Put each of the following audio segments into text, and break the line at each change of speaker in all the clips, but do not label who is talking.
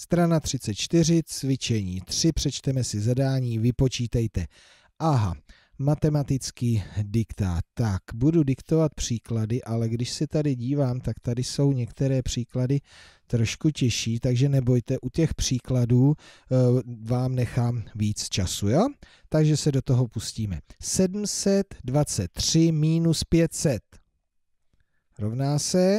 Strana 34, cvičení 3, přečteme si zadání, vypočítejte. Aha, matematický diktát. Tak, budu diktovat příklady, ale když se tady dívám, tak tady jsou některé příklady trošku těžší, takže nebojte, u těch příkladů eh, vám nechám víc času, jo? Takže se do toho pustíme. 723 minus 500 rovná se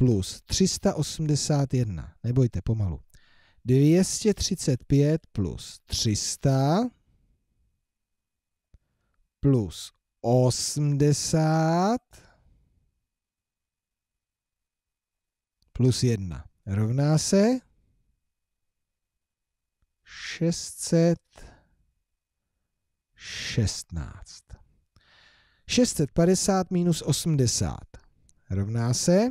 plus 381, nebojte pomalu, 235 plus 300 plus 80 plus 1 rovná se 616. 650 minus 80 rovná se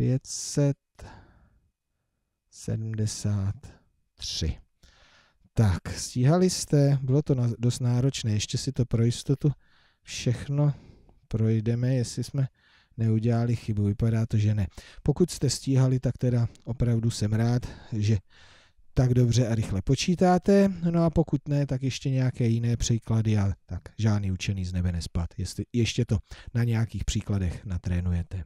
573. Tak, stíhali jste, bylo to dost náročné, ještě si to pro jistotu všechno projdeme, jestli jsme neudělali chybu, vypadá to, že ne. Pokud jste stíhali, tak teda opravdu jsem rád, že tak dobře a rychle počítáte, no a pokud ne, tak ještě nějaké jiné příklady a tak žádný učený z nebe nespad, jestli ještě to na nějakých příkladech natrénujete.